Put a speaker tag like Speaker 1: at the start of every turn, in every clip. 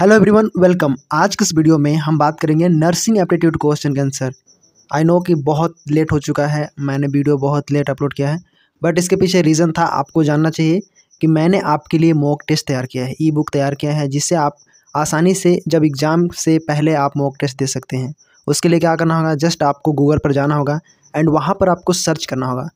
Speaker 1: hello everyone welcome आज के इस वीडियो में हम बात करेंगे नर्सिंग एप्टीट्यूड क्वेश्चन के आंसर आई नो कि बहुत लेट हो चुका है मैंने वीडियो बहुत लेट अपलोड किया है बट इसके पीछे रीज़न था आपको जानना चाहिए कि मैंने आपके लिए मॉक टेस्ट तैयार किया है ई बुक तैयार किया है जिससे आप आसानी से जब एग्ज़ाम से पहले आप मॉक टेस्ट दे सकते हैं उसके लिए क्या करना होगा जस्ट आपको गूगल पर जाना होगा एंड वहाँ पर आपको सर्च करना होगा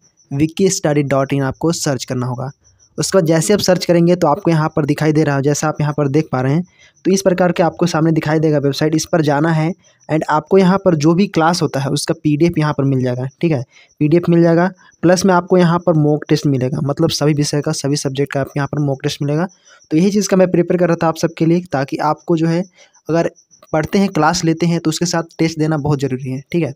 Speaker 1: विक्की स्टडी डॉट इन आपको सर्च करना होगा उसके बाद जैसे आप सर्च करेंगे तो आपको यहाँ पर दिखाई दे रहा है जैसा आप यहाँ पर देख पा रहे हैं तो इस प्रकार के आपको सामने दिखाई देगा वेबसाइट इस पर जाना है एंड आपको यहाँ पर जो भी क्लास होता है उसका पी डी यहाँ पर मिल जाएगा ठीक है पी मिल जाएगा प्लस में आपको यहाँ पर मॉक टेस्ट मिलेगा मतलब सभी विषय का सभी सब्जेक्ट का आपको यहाँ पर मॉक टेस्ट मिलेगा तो यही चीज़ का मैं प्रिपेयर कर रहा था आप सबके लिए ताकि आपको जो है अगर पढ़ते हैं क्लास लेते हैं तो उसके साथ टेस्ट देना बहुत ज़रूरी है ठीक है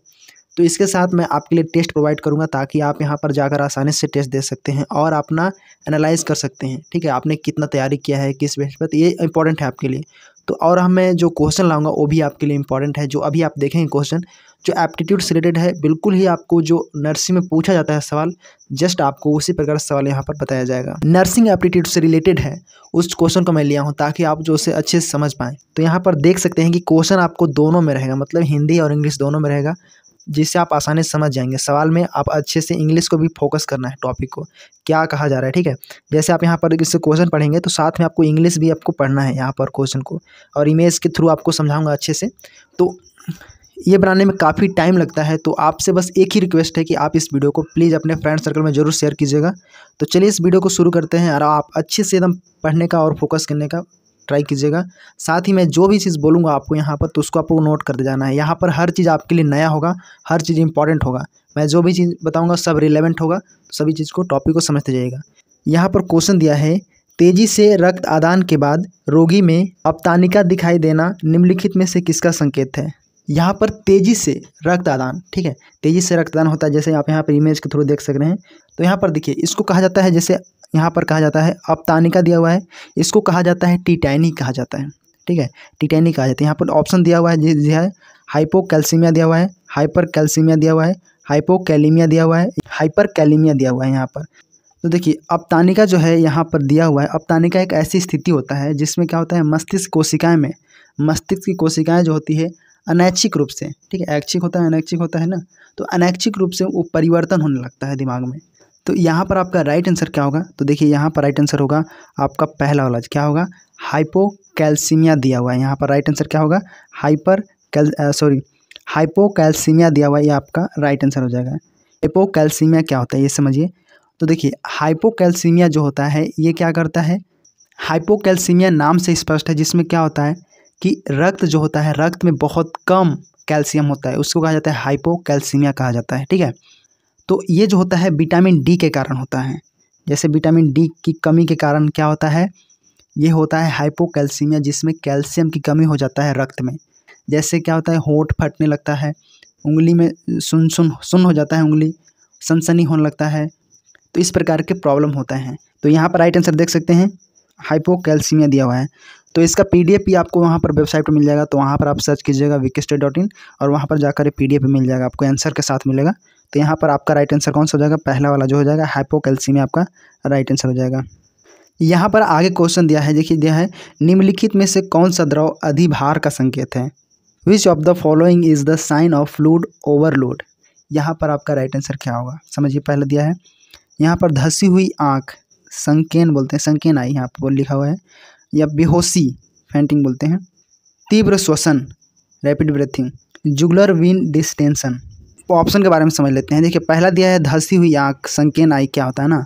Speaker 1: तो इसके साथ मैं आपके लिए टेस्ट प्रोवाइड करूँगा ताकि आप यहाँ पर जाकर आसानी से टेस्ट दे सकते हैं और अपना एनालाइज कर सकते हैं ठीक है आपने कितना तैयारी किया है किस बेस पर ये इंपॉर्टेंट है आपके लिए तो और हम मैं जो क्वेश्चन लाऊंगा वो भी आपके लिए इंपॉर्टेंट है जो अभी आप देखेंगे क्वेश्चन जो एप्टीट्यूड से रिलेटेड है बिल्कुल ही आपको जो नर्सिंग में पूछा जाता है सवाल जस्ट आपको उसी प्रकार सवाल यहाँ पर बताया जाएगा नर्सिंग एप्टीट्यूड से रिलेटेड है उस क्वेश्चन को मैं लिया हूँ ताकि आप जो उसे अच्छे से समझ पाएँ तो यहाँ पर देख सकते हैं कि क्वेश्चन आपको दोनों में रहेगा मतलब हिंदी और इंग्लिश दोनों में रहेगा जिससे आप आसानी से समझ जाएंगे सवाल में आप अच्छे से इंग्लिश को भी फोकस करना है टॉपिक को क्या कहा जा रहा है ठीक है जैसे आप यहाँ पर इससे क्वेश्चन पढ़ेंगे तो साथ में आपको इंग्लिश भी आपको पढ़ना है यहाँ पर क्वेश्चन को और इमेज के थ्रू आपको समझाऊँगा अच्छे से तो ये बनाने में काफ़ी टाइम लगता है तो आपसे बस एक ही रिक्वेस्ट है कि आप इस वीडियो को प्लीज़ अपने फ्रेंड सर्कल में ज़रूर शेयर कीजिएगा तो चलिए इस वीडियो को शुरू करते हैं और आप अच्छे से एकदम पढ़ने का और फोकस करने का ट्राई कीजिएगा साथ ही मैं जो भी चीज़ बोलूँगा आपको यहाँ पर तो उसको आपको नोट करते जाना है यहाँ पर हर चीज़ आपके लिए नया होगा हर चीज़ इंपॉर्टेंट होगा मैं जो भी चीज़ बताऊँगा सब रिलेवेंट होगा तो सभी चीज़ को टॉपिक को समझते जाइएगा यहाँ पर क्वेश्चन दिया है तेजी से रक्त आदान के बाद रोगी में अपतानिका दिखाई देना निम्नलिखित में से किसका संकेत है यहाँ पर तेज़ी से रक्त आदान ठीक है तेज़ी से रक्तदान होता है जैसे आप यहाँ पर इमेज के थ्रू देख सक रहे हैं तो यहाँ पर देखिए इसको कहा जाता है जैसे यहाँ पर कहा जाता है अपतानिका दिया हुआ है इसको कहा जाता है टीटैनी कहा जाता है ठीक है टीटैनी कहा जाता है यहाँ पर ऑप्शन दिया हुआ है जी है हाइपोकैल्सीमिया दिया हुआ है हाइपर कैल्सीमिया दिया हुआ है कैलीमिया दिया हुआ है हाइपर कैलीमिया दिया हुआ है यहाँ पर तो देखिए अपतानिका जो है यहाँ पर दिया हुआ है अपतानिका एक ऐसी स्थिति होता है जिसमें क्या होता है मस्तिष्क कोशिकाएं में मस्तिष्क की कोशिकाएं जो होती है अनैच्छिक रूप से ठीक है ऐच्छिक होता है अनैच्छिक होता है ना तो अनैच्छिक रूप से वो परिवर्तन होने लगता है दिमाग में तो यहाँ पर आपका राइट आंसर क्या होगा तो देखिए यहाँ पर राइट आंसर होगा आपका पहला वाला क्या होगा हाइपोकैल्सीमिया दिया हुआ है यहाँ पर राइट आंसर क्या होगा हाइपर कैल सॉरी हाइपोकैल्सीमिया दिया हुआ है ये आपका राइट आंसर हो जाएगा हाइपोकैल्सीमिया क्या होता है ये समझिए तो देखिए हाइपोकैल्सीमिया जो होता है ये क्या करता है हाइपोकैल्सीमिया नाम से स्पष्ट है जिसमें क्या होता है कि रक्त जो होता है रक्त में बहुत कम कैल्शियम होता है उसको कहा जाता है हाइपोकैल्सीमिया कहा जाता है ठीक है तो ये जो होता है विटामिन डी के कारण होता है जैसे विटामिन डी की कमी के कारण क्या होता है ये होता है हाइपोकैल्सीमिया जिसमें कैल्शियम की कमी हो जाता है रक्त में जैसे क्या होता है होठ फटने लगता है उंगली में सुन सुन सुन हो जाता है उंगली सनसनी होने लगता है तो इस प्रकार के प्रॉब्लम होता है तो यहाँ पर राइट आंसर देख सकते हैं हाइपोकैल्सीमिया दिया हुआ है तो इसका पी डी भी आपको वहाँ पर वेबसाइट पर मिल जाएगा तो वहाँ पर आप सर्च कीजिएगा विकेस्टेड डॉट इन और वहाँ पर जाकर पी डी मिल जाएगा आपको आंसर के साथ मिलेगा तो यहाँ पर आपका राइट आंसर कौन सा हो जाएगा पहला वाला जो हो जाएगा हाइपोकैल्सीमिया आपका राइट आंसर हो जाएगा यहाँ पर आगे क्वेश्चन दिया है देखिए दिया है निम्नलिखित में से कौन सा द्रव अधिभार का संकेत है which of the following is the sign of fluid overload यहाँ पर आपका राइट आंसर क्या होगा समझिए पहले दिया है यहाँ पर धसी हुई आँख संकेन बोलते हैं संकेन आई यहाँ पर लिखा हुआ है या बेहोशी फेंटिंग बोलते हैं तीव्र श्वसन rapid breathing jugular vein distension option के बारे में समझ लेते हैं देखिए पहला दिया है धसी हुई आँख संकेन आई क्या होता है ना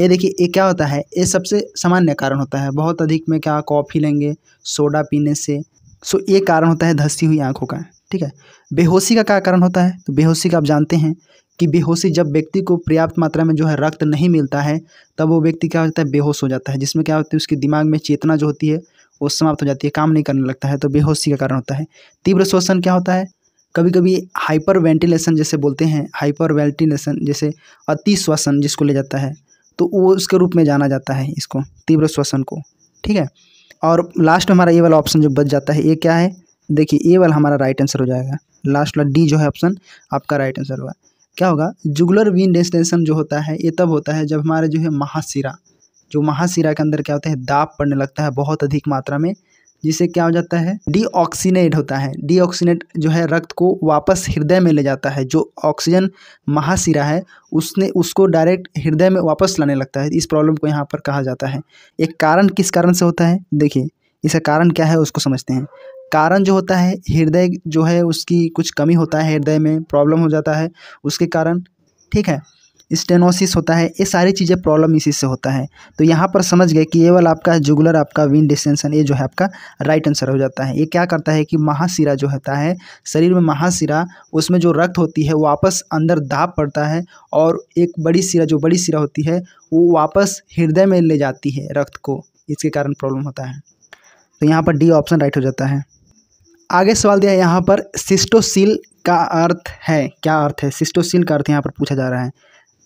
Speaker 1: ये देखिए ये क्या होता है ये सबसे सामान्य कारण होता है बहुत अधिक में क्या कॉफ़ी लेंगे सोडा पीने से सो ये कारण होता है धसी हुई आँखों का ठीक है बेहोशी का क्या कारण होता है तो बेहोशी का आप जानते हैं कि बेहोशी जब व्यक्ति को पर्याप्त मात्रा में जो है रक्त नहीं मिलता है तब वो व्यक्ति क्या होता है बेहोश हो जाता है जिसमें क्या होती है उसके दिमाग में चेतना जो होती है वो समाप्त हो जाती है काम नहीं करने लगता है तो बेहोशी का कारण होता है तीव्र श्वसन क्या होता है कभी कभी हाइपर वेंटिलेशन जैसे बोलते हैं हाइपर वेंटिलेशन जैसे अति श्वसन जिसको ले जाता है तो वो उसके रूप में जाना जाता है इसको तीव्र श्वसन को ठीक है और लास्ट हमारा ये वाला ऑप्शन जो बच जाता है ये क्या है देखिए ये वाला हमारा राइट आंसर हो जाएगा लास्ट वाला डी जो है ऑप्शन आपका राइट आंसर होगा क्या होगा जुगुलर वीन डेस्टेंशन जो होता है ये तब होता है जब हमारा जो है महाशिरा जो महाशिरा के अंदर क्या होता है दाब पड़ने लगता है बहुत अधिक मात्रा में जिसे क्या हो जाता है डीऑक्सीनेट होता है डीऑक्सीनेट जो है रक्त को वापस हृदय में ले जाता है जो ऑक्सीजन महासिरा है उसने उसको डायरेक्ट हृदय में वापस लाने लगता है इस प्रॉब्लम को यहाँ पर कहा जाता है एक कारण किस कारण से होता है देखिए इसका कारण क्या है उसको समझते हैं कारण जो होता है हृदय जो है उसकी कुछ कमी होता है हृदय में प्रॉब्लम हो जाता है उसके कारण ठीक है स्टेनोसिस होता है ये सारी चीज़ें प्रॉब्लम इसी से होता है तो यहाँ पर समझ गए कि ये वाला आपका जुगुलर आपका विंड डिस्टेंसन ये जो है आपका राइट आंसर हो जाता है ये क्या करता है कि महाशिरा जो होता है शरीर में महाशिरा उसमें जो रक्त होती है वापस अंदर दाब पड़ता है और एक बड़ी सिरा जो बड़ी सिरा होती है वो वापस हृदय में ले जाती है रक्त को इसके कारण प्रॉब्लम होता है तो यहाँ पर डी ऑप्शन राइट हो जाता है आगे सवाल दिया यहाँ पर सिस्टोसिल का अर्थ है क्या अर्थ है सिस्टोसिल का अर्थ यहाँ पर पूछा जा रहा है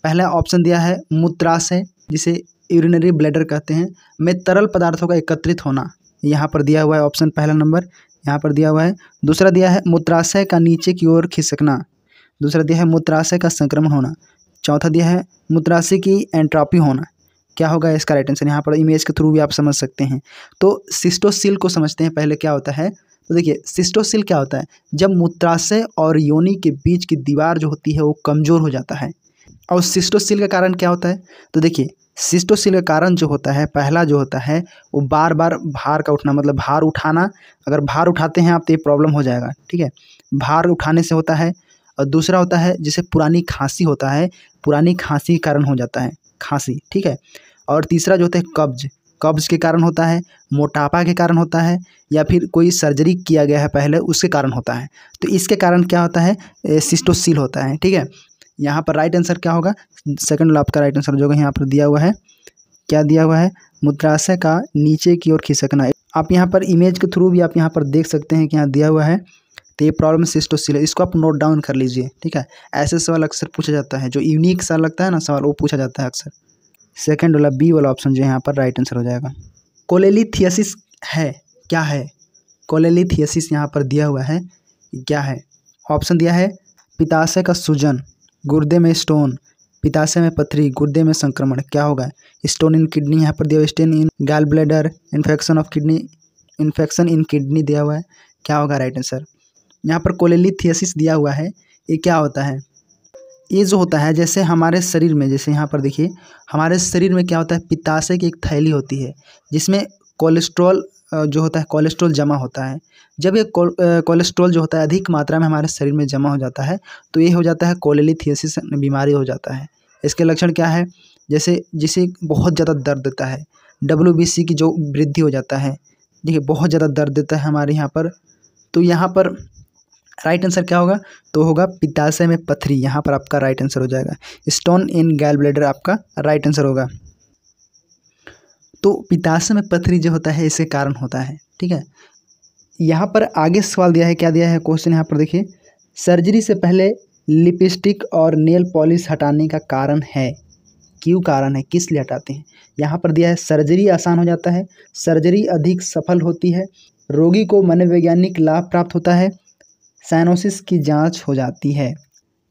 Speaker 1: पहला ऑप्शन दिया है मूत्राशय जिसे यूरिनरी ब्लैडर कहते हैं में तरल पदार्थों का एकत्रित होना यहाँ पर दिया हुआ है ऑप्शन पहला नंबर यहाँ पर दिया हुआ है दूसरा दिया है मूत्राशय का नीचे की ओर खिसकना दूसरा दिया है मूत्राशय का संक्रमण होना चौथा दिया है मूत्राशय की एंट्रॉपी होना क्या होगा इसका राइट आंसर यहाँ पर इमेज के थ्रू भी आप समझ सकते हैं तो सिस्टोसिल को समझते हैं पहले क्या होता है तो देखिए सिस्टोसिल क्या होता है जब मूत्राशय और योनि के बीच की दीवार जो होती है वो कमज़ोर हो जाता है और सिस्टोसिल का कारण क्या होता है तो देखिए सिस्टोसिल का कारण जो होता है पहला जो होता है वो बार बार भार का उठना मतलब भार उठाना अगर भार उठाते हैं आप तो ये प्रॉब्लम हो जाएगा ठीक है भार उठाने से होता है और दूसरा होता है जिसे पुरानी खांसी होता है पुरानी खांसी के कारण हो जाता है खांसी ठीक है और तीसरा जो होता है कब्ज कब्ज के कारण होता है मोटापा के कारण होता है या फिर कोई सर्जरी किया गया है पहले उसके कारण होता है तो इसके कारण क्या होता है सिस्टोसिल होता है ठीक है यहाँ पर राइट आंसर क्या होगा सेकंड आपका राइट आंसर जो यहाँ पर दिया हुआ है क्या दिया हुआ है मुद्राशय का नीचे की ओर खिसकना आप यहाँ पर इमेज के थ्रू भी आप यहाँ पर देख सकते हैं कि यहाँ दिया हुआ है तो ये प्रॉब्लम सिस्टोसिल इसको आप नोट डाउन कर लीजिए ठीक है ऐसे सवाल अक्सर पूछा जाता है जो यूनिक सा लगता है ना सवाल वो पूछा जाता है अक्सर सेकेंड वाला बी वाला ऑप्शन जो है यहाँ पर राइट आंसर हो जाएगा कोलेलीथियसिस है क्या है कोलेलीथियसिस यहाँ पर दिया हुआ है क्या है ऑप्शन दिया है पिताशय का सूजन गुर्दे में स्टोन पिताशय में पथरी गुर्दे में संक्रमण क्या होगा स्टोन इन किडनी यहाँ पर दिया हुआ stone in gall bladder infection of kidney infection in kidney दिया हुआ है क्या होगा राइट आंसर यहाँ पर कोलेली थियसिस दिया हुआ है ये क्या होता है ये जो होता है जैसे हमारे शरीर में जैसे यहाँ पर देखिए हमारे शरीर में क्या होता है पिताशय की एक थैली होती है जिसमें कोलेस्ट्रॉल जो होता है कोलेस्ट्रॉल जमा होता है जब ये कोलेस्ट्रॉल जो होता है अधिक मात्रा में हमारे शरीर में जमा हो जाता है तो ये हो जाता है कोलेलीथियसिस बीमारी हो जाता है इसके लक्षण क्या है जैसे जिसे बहुत ज़्यादा दर्द देता है डब्ल्यू की जो वृद्धि हो जाता है देखिए बहुत ज़्यादा दर्द देता है हमारे यहाँ पर तो यहाँ पर राइट आंसर क्या होगा तो होगा पिताशय में पथरी यहाँ पर आपका राइट आंसर हो जाएगा स्टोन इन गैल ब्लेडर आपका राइट आंसर होगा तो पिताशय में पथरी जो होता है इसके कारण होता है ठीक है यहाँ पर आगे सवाल दिया है क्या दिया है क्वेश्चन यहाँ पर देखिए सर्जरी से पहले लिपस्टिक और नेल पॉलिश हटाने का कारण है क्यों कारण है किस लिए हटाते हैं यहाँ पर दिया है सर्जरी आसान हो जाता है सर्जरी अधिक सफल होती है रोगी को मनोवैज्ञानिक लाभ प्राप्त होता है साइनोसिस की जांच हो जाती है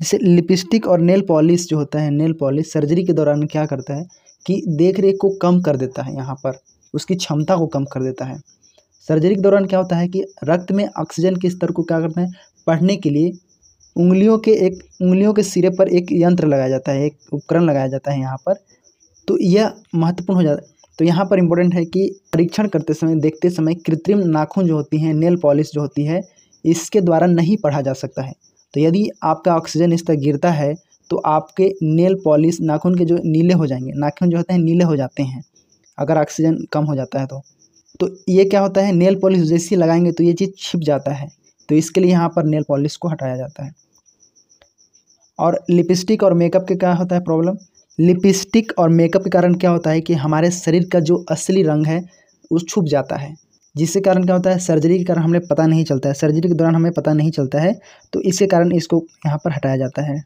Speaker 1: जैसे लिपस्टिक और नेल पॉलिश जो होता है नेल पॉलिश सर्जरी के दौरान क्या करता है की देख रेख को कम कर देता है यहाँ पर उसकी क्षमता को कम कर देता है सर्जरी के दौरान क्या होता है कि रक्त में ऑक्सीजन के स्तर को क्या करते हैं पढ़ने के लिए उंगलियों के एक उंगलियों के सिरे पर एक यंत्र लगाया जाता है एक उपकरण लगाया जाता है यहाँ पर तो यह महत्वपूर्ण हो जाता है तो यहाँ पर इम्पोर्टेंट है कि परीक्षण करते समय देखते समय कृत्रिम नाखून जो होती हैं नेल पॉलिश जो होती है इसके द्वारा नहीं पढ़ा जा सकता है तो यदि आपका ऑक्सीजन स्तर गिरता है तो आपके नेल पॉलिश नाखून के जो नीले हो जाएंगे नाखून जो होते हैं नीले हो जाते हैं अगर ऑक्सीजन कम हो जाता है तो तो ये क्या होता है नेल पॉलिश जैसे लगाएंगे तो ये चीज़ छिप जाता है तो इसके लिए यहाँ पर नेल पॉलिश को हटाया जाता है और लिपस्टिक और मेकअप के क्या होता है प्रॉब्लम लिपस्टिक और मेकअप के कारण क्या होता है कि हमारे शरीर का जो असली रंग है वो छुप जाता है जिसके कारण क्या होता है सर्जरी के कारण हमें पता नहीं चलता है सर्जरी के दौरान हमें पता नहीं चलता है तो इसके कारण इसको यहाँ पर हटाया जाता है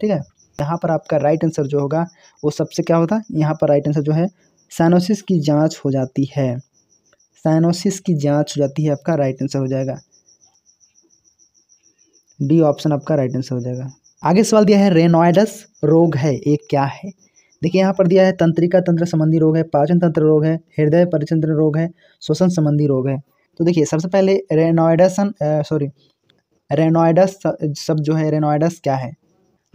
Speaker 1: ठीक है यहाँ पर आपका राइट आंसर जो होगा वो सबसे क्या होता है यहाँ पर राइट आंसर जो है साइनोसिस की जांच हो जाती है साइनोसिस की जांच हो जाती है आपका राइट आंसर हो जाएगा डी ऑप्शन आपका राइट आंसर हो जाएगा आगे सवाल दिया है रेनोइडस रोग है ये क्या है देखिए यहाँ पर दिया है तंत्रिका तंत्र संबंधी रोग है पाचन तंत्र रोग है हृदय परिचंत्र रोग है श्वसन संबंधी रोग है तो देखिए सबसे पहले रेनोइडसन सॉरी रेनोइडस सब जो है रेनोइडस क्या है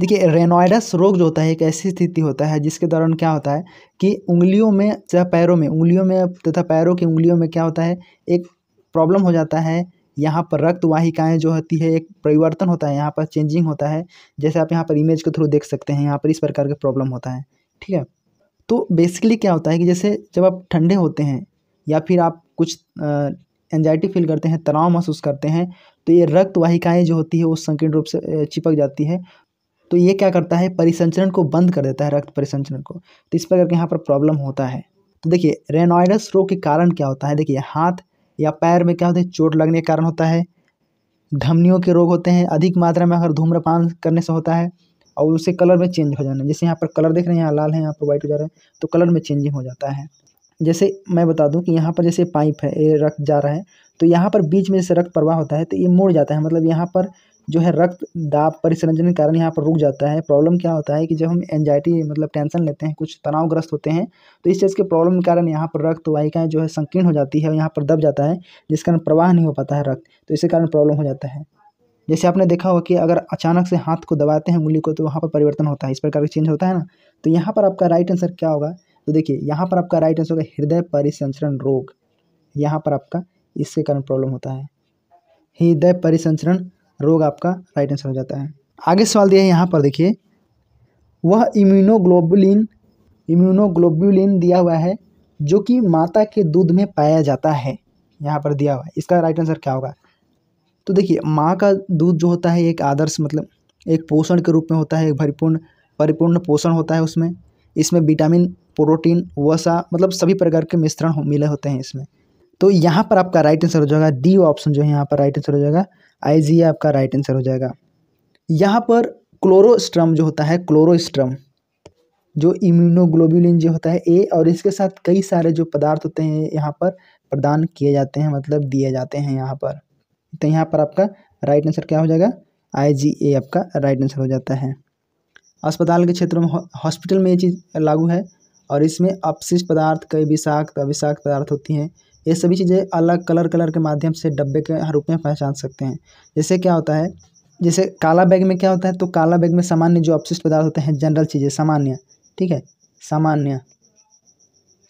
Speaker 1: देखिए रेनोइडस रोग जो होता है एक ऐसी स्थिति होता है जिसके दौरान क्या होता है कि उंगलियों में तथा पैरों में उंगलियों में तथा पैरों की उंगलियों में क्या होता है एक प्रॉब्लम हो जाता है यहाँ पर रक्त वाहिकाएँ जो होती है एक परिवर्तन होता है यहाँ पर चेंजिंग होता है जैसे आप यहाँ पर इमेज के थ्रू देख सकते हैं यहाँ पर इस प्रकार का प्रॉब्लम होता है ठीक है तो बेसिकली क्या होता है कि जैसे जब आप ठंडे होते हैं या फिर आप कुछ एनजाइटी फील करते हैं तनाव महसूस करते हैं तो ये रक्त वाहिकाएँ जो होती है वो संकीर्ण रूप से चिपक जाती है तो ये क्या करता है परिसंचरण को बंद कर देता है रक्त परिसंचरण को तो इस प्रकार के यहाँ पर प्रॉब्लम होता है तो देखिए रेनॉइडस रोग के कारण क्या होता है देखिए हाथ या पैर में क्या होता है चोट लगने के कारण होता है धमनियों के रोग होते हैं अधिक मात्रा में अगर धूम्रपान करने से होता है और उसे कलर में चेंज हो जाना जैसे यहाँ पर कलर देख रहे हैं यहाँ लाल है यहाँ पर व्हाइट हो जा रहा है तो कलर में चेंजिंग हो जाता है जैसे मैं बता दूं कि यहाँ पर जैसे पाइप है ये रक्त जा रहा है तो यहाँ पर बीच में जैसे रक्त प्रवाह होता है तो ये मुड़ जाता है मतलब यहाँ पर जो है रक्त दाब परिसंजन के कारण यहाँ पर रुक जाता है प्रॉब्लम क्या होता है कि जब हम एनजाइटी मतलब टेंशन लेते हैं कुछ तनावग्रस्त होते हैं तो इस चीज़ के प्रॉब्लम के कारण यहाँ पर रक्त वाहिकाएँ जो है संकीर्ण हो जाती है और यहाँ पर दब जाता है जिस कारण प्रवाह नहीं हो पाता है रक्त तो इसके कारण प्रॉब्लम हो जाता है जैसे आपने देखा होगा कि अगर अचानक से हाथ को दबाते हैं उंगली को तो वहाँ पर परिवर्तन होता है इस प्रकार का चेंज होता है ना तो यहाँ पर आपका राइट आंसर क्या होगा तो देखिए यहाँ पर आपका राइट आंसर होगा हृदय परिसंचरण रोग यहाँ पर आपका इसके कारण प्रॉब्लम होता है हृदय परिसंचरण रोग आपका राइट आंसर हो जाता है आगे सवाल दिया है यहाँ पर देखिए वह इम्यूनोग्लोबुलिन इम्यूनोग्लोबुलिन दिया हुआ है जो कि माता के दूध में पाया जाता है यहाँ पर दिया हुआ है इसका राइट आंसर क्या होगा तो देखिए माँ का दूध जो होता है एक आदर्श मतलब एक पोषण के रूप में होता है एक परिपूर्ण परिपूर्ण पोषण होता है उसमें इसमें विटामिन प्रोटीन वसा मतलब सभी प्रकार के मिश्रण हो, मिले होते हैं इसमें तो यहाँ पर आपका राइट आंसर हो जाएगा डी ऑप्शन जो है यहाँ पर राइट आंसर हो जाएगा आई जी आपका राइट आंसर हो जाएगा यहाँ पर क्लोरोस्ट्रम जो होता है क्लोरोस्ट्रम जो इम्यूनोग्लोबुलिन जो होता है ए और इसके साथ कई सारे जो पदार्थ होते हैं यहाँ पर प्रदान किए जाते हैं मतलब दिए जाते हैं यहाँ पर तो यहाँ पर आपका राइट आंसर क्या हो जाएगा आई जी ए आपका राइट आंसर हो जाता है अस्पताल के क्षेत्रों में हॉस्पिटल में ये चीज़ लागू है और इसमें अपशिष्ट पदार्थ कई विषाक्त अविषाक्त पदार्थ होती हैं ये सभी चीज़ें अलग कलर कलर के माध्यम से डब्बे के रूप में पहचान सकते हैं जैसे क्या होता है जैसे काला बैग में क्या होता है तो काला बैग में सामान्य जो अपशिष्ट पदार्थ होते हैं जनरल चीज़ें सामान्य ठीक है सामान्य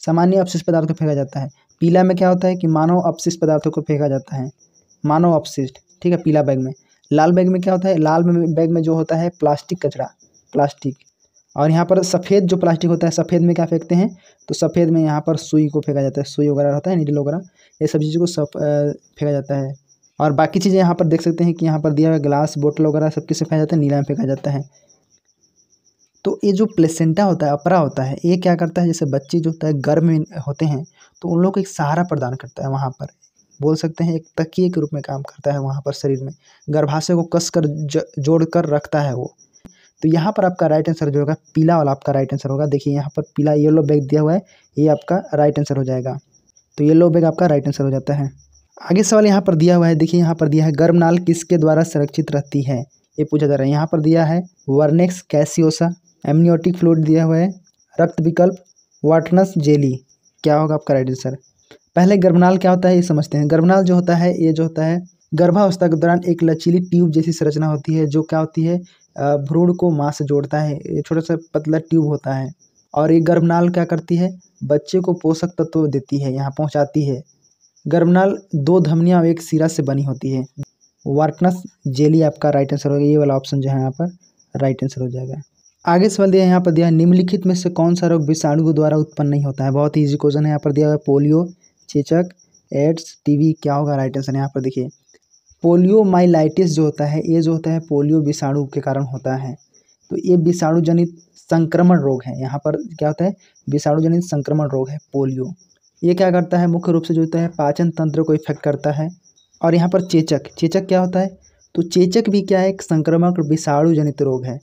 Speaker 1: सामान्य अपशिष्ट पदार्थ को फेंका जाता है पीला में क्या होता है कि मानव अपशिष्ट पदार्थों को फेंका जाता है मानव अपशिष्ट ठीक है पीला बैग में लाल बैग में क्या होता है लाल बैग में जो होता है प्लास्टिक कचरा प्लास्टिक और यहाँ पर सफ़ेद जो प्लास्टिक होता है सफ़ेद में क्या फेंकते हैं तो सफ़ेद में यहाँ पर सुई को फेंका जाता है सुई वगैरह रहता है नीडल वगैरह ये सब चीज़ को सफ फेंका जाता है और बाकी चीज़ें यहाँ पर देख सकते हैं कि यहाँ पर दिया हुआ ग्लास बोतल वगैरह सब किसे फेंका जाता है नीला में फेंका जाता है तो ये जो प्लेसेंटा होता है अपरा होता है ये क्या करता है जैसे बच्चे जो होता है गर्भ में होते हैं तो उन लोग को एक सहारा प्रदान करता है वहाँ पर बोल सकते हैं एक तकिए के रूप में काम करता है वहाँ पर शरीर में गर्भाशय को कस कर जोड़ कर रखता है वो तो यहाँ पर आपका राइट आंसर जो होगा पीला वाला आपका राइट आंसर होगा देखिए यहाँ पर पीला येलो बैग दिया हुआ है ये आपका राइट आंसर हो जाएगा तो येलो बैग आपका राइट आंसर हो जाता है आगे सवाल यहाँ पर दिया हुआ है देखिए यहाँ पर दिया है गर्भनाल किसके द्वारा संरक्षित रहती है ये पूछा जा रहा है यहाँ पर दिया है वर्नेक्स कैसियोसा एमनियोटिक फ्लूड दिया हुआ है रक्त विकल्प वाटनस जेली क्या होगा आपका राइट आंसर पहले गर्भनाल क्या होता है ये समझते हैं गर्भनाल जो होता है ये जो होता है गर्भावस्था के दौरान एक लचीली ट्यूब जैसी संरचना होती है जो क्या होती है भ्रूण को माँ से जोड़ता है ये छोटा सा पतला ट्यूब होता है और ये गर्भनाल क्या करती है बच्चे को पोषक तत्व देती है यहाँ पहुँचाती है गर्भनाल दो धमनियाँ और एक सिरा से बनी होती है वार्कनस जेली आपका राइट आंसर हो गया ये वाला ऑप्शन जो है यहाँ पर राइट आंसर हो जाएगा आगे सवाल दिया यहाँ पर दिया निम्नलिखित में से कौन सा रोग विषाणु के द्वारा उत्पन्न नहीं होता है बहुत ही ईजी क्वेश्चन है यहाँ पर दिया हुआ है पोलियो चेचक एड्स टीवी क्या होगा राइट आंसर यहाँ पर देखिए पोलियो माइलाइटिस जो होता है ये जो होता है पोलियो विषाणु के कारण होता है तो ये विषाणु जनित संक्रमण रोग है यहाँ पर क्या होता है विषाणु जनित संक्रमण रोग है पोलियो ये क्या करता है मुख्य रूप से जो होता है पाचन तंत्र को इफेक्ट करता है और यहाँ पर चेचक चेचक क्या होता है तो चेचक भी क्या है एक संक्रमक विषाणु जनित रोग है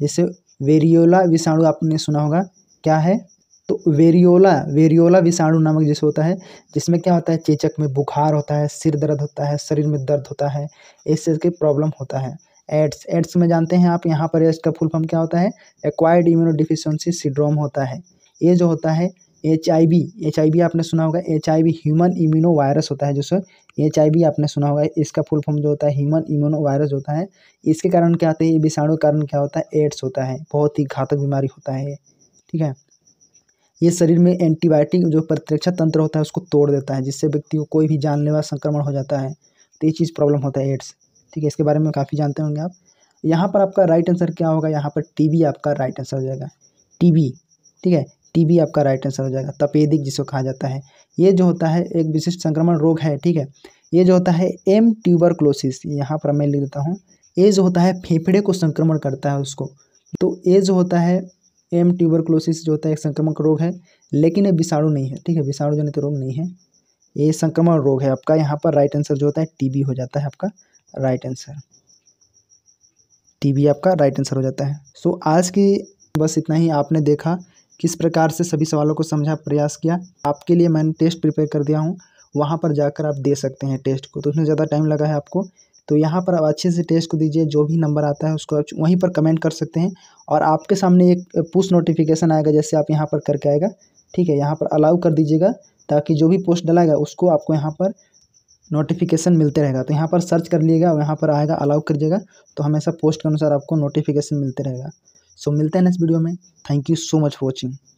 Speaker 1: जैसे वेरियोला विषाणु आपने सुना होगा क्या है तो वेरियोला वेरियोला विषाणु नामक जैसे होता है जिसमें क्या होता है चेचक में बुखार होता है सिर दर्द होता है शरीर में दर्द होता है इस चीज़ की प्रॉब्लम होता है एड्स एड्स में जानते हैं आप यहाँ पर इसका फुल फॉर्म क्या होता है एक्वायर्ड इम्यूनो डिफिशेंसी सिड्रोम होता है ये जो होता है H I B H I B आपने सुना होगा H I B human immuno virus होता है जैसे एच आई बी आपने सुना होगा इसका फुल फॉर्म जो होता है ह्यूमन इम्यूनो वायरस होता है इसके कारण क्या होता है ये विषाणु कारण क्या होता है एड्स होता है बहुत ही घातक बीमारी होता है ठीक है ये शरीर में एंटीबायोटिक जो प्रतिरक्षा तंत्र होता है उसको तोड़ देता है जिससे व्यक्ति को कोई भी जानलेवा संक्रमण हो जाता है तो ये चीज़ प्रॉब्लम होता है एड्स ठीक है इसके बारे में काफ़ी जानते होंगे आप यहाँ पर आपका राइट आंसर क्या होगा यहाँ पर टी आपका राइट आंसर हो जाएगा टी ठीक है टी आपका राइट आंसर हो जाएगा तपेदिक जिसको कहा जाता है ये जो होता है एक विशिष्ट संक्रमण रोग है ठीक है ये जो होता है एम ट्यूबर क्लोसिस यहाँ पर मैं लिख देता हूँ ये जो होता है फेफड़े को संक्रमण करता है उसको तो ये जो होता है एम ट्यूबरकुलोसिस जो होता है एक संक्रमक रोग है लेकिन ये विषाणु नहीं है ठीक है विषाणु जनित रोग नहीं है ये संक्रमण रोग है आपका यहाँ पर राइट आंसर जो होता है टीबी हो जाता है आपका राइट आंसर टीबी आपका राइट आंसर हो जाता है सो so, आज की बस इतना ही आपने देखा किस प्रकार से सभी सवालों को समझा प्रयास किया आपके लिए मैंने टेस्ट प्रिपेयर कर दिया हूँ वहाँ पर जाकर आप दे सकते हैं टेस्ट को तो उसमें ज़्यादा टाइम लगा है आपको तो यहाँ पर आप अच्छे से टेस्ट को दीजिए जो भी नंबर आता है उसको आप वहीं पर कमेंट कर सकते हैं और आपके सामने एक पुश नोटिफिकेशन आएगा जैसे आप यहाँ पर करके आएगा ठीक है यहाँ पर अलाउ कर दीजिएगा ताकि जो भी पोस्ट डलाएगा उसको आपको यहाँ पर नोटिफिकेशन मिलते रहेगा तो यहाँ पर सर्च कर लीजिएगा और यहाँ पर आएगा अलाउ करिएगा तो हमेशा पोस्ट के अनुसार आपको नोटिफिकेशन मिलते रहेगा सो so, मिलते हैं नेक्स्ट वीडियो में thank you so much for watching